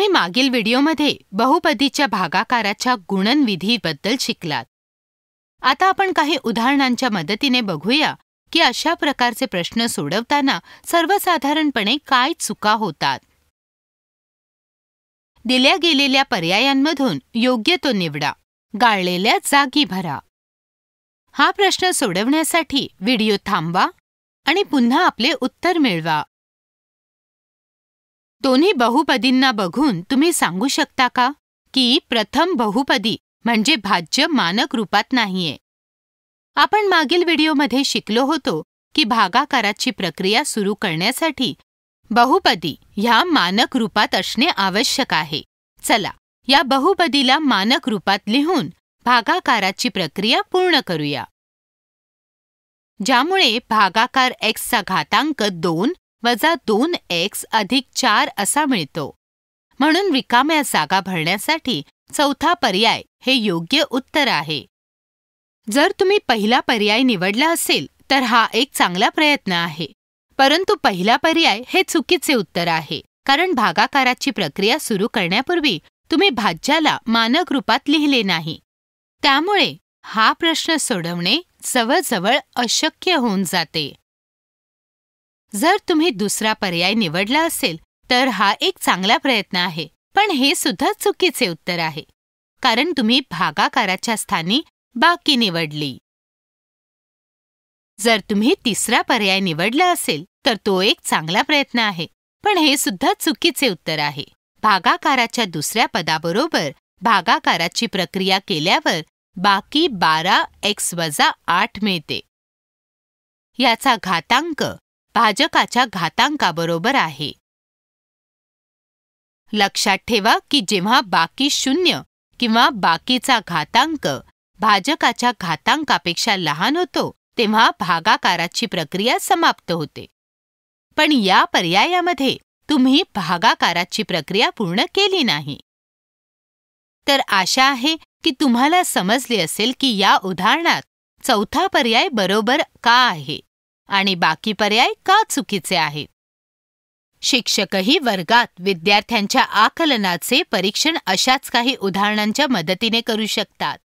तुम्ही मागील व्हिडिओमध्ये बहुपदीच्या भागाकाराच्या गुणनविधीबद्दल शिकलात आता आपण काही उदाहरणांच्या मदतीने बघूया की अशा प्रकारचे प्रश्न सोडवताना सर्वसाधारणपणे काय चुका होतात दिल्या गेलेल्या पर्यायांमधून योग्य तो निवडा गाळलेल्या जागी भरा हा प्रश्न सोडवण्यासाठी व्हिडिओ थांबवा आणि पुन्हा आपले उत्तर मिळवा दोन्ही बहुपदींना बघून तुम्ही सांगू शकता का की प्रथम बहुपदी म्हणजे भाज्य मानक रूपात नाहीये आपण मागील व्हिडिओमध्ये शिकलो होतो की भागाकाराची प्रक्रिया सुरू करण्यासाठी बहुपदी ह्या मानक रूपात असणे आवश्यक आहे चला या बहुपदीला मानक रूपात लिहून भागाकाराची प्रक्रिया पूर्ण करूया ज्यामुळे भागाकार एक्सचा घातांक दोन वजा दोन एक्स अधिक चार असा मिळतो म्हणून रिकाम्या जागा भरण्यासाठी चौथा पर्याय हे योग्य उत्तर आहे जर तुम्ही पहिला पर्याय निवडला असेल तर हा एक चांगला प्रयत्न आहे परंतु पहिला पर्याय हे चुकीचे उत्तर आहे कारण भागाकाराची प्रक्रिया सुरू करण्यापूर्वी तुम्ही भाज्याला मानक रूपात लिहिले नाही त्यामुळे हा प्रश्न सोडवणे जवळजवळ अशक्य होऊन जाते जर तुम्ही दुसरा पर्याय निवडला असेल तर हा एक चांगला प्रयत्न आहे पण हे सुद्धा चुकीचे उत्तर आहे कारण तुम्ही भागाकाराच्या स्थानी बाकी निवडली जर तुम्ही तिसरा पर्याय निवडला असेल तर तो एक चांगला प्रयत्न आहे पण हे सुद्धा चुकीचे उत्तर आहे भागाकाराच्या दुसऱ्या पदाबरोबर भागाकाराची प्रक्रिया केल्यावर बाकी बारा एक्स वजा आठ मिळते याचा घातांक भाजकाच्या घातांकाबरोबर आहे लक्षात ठेवा की जेव्हा बाकी शून्य किंवा बाकीचा घातांक भाजकाच्या घातांकापेक्षा लहान होतो तेव्हा भागाकाराची प्रक्रिया समाप्त होते पण या पर्यायामध्ये तुम्ही भागाकाराची प्रक्रिया पूर्ण केली नाही तर आशा आहे की तुम्हाला समजले असेल की या उदाहरणात चौथा पर्याय बरोबर का आहे आणि बाकी पर्याय का चुकीचे आहेत शिक्षकही वर्गात विद्यार्थ्यांच्या आकलनाचे परीक्षण अशाच काही उदाहरणांच्या मदतीने करू शकतात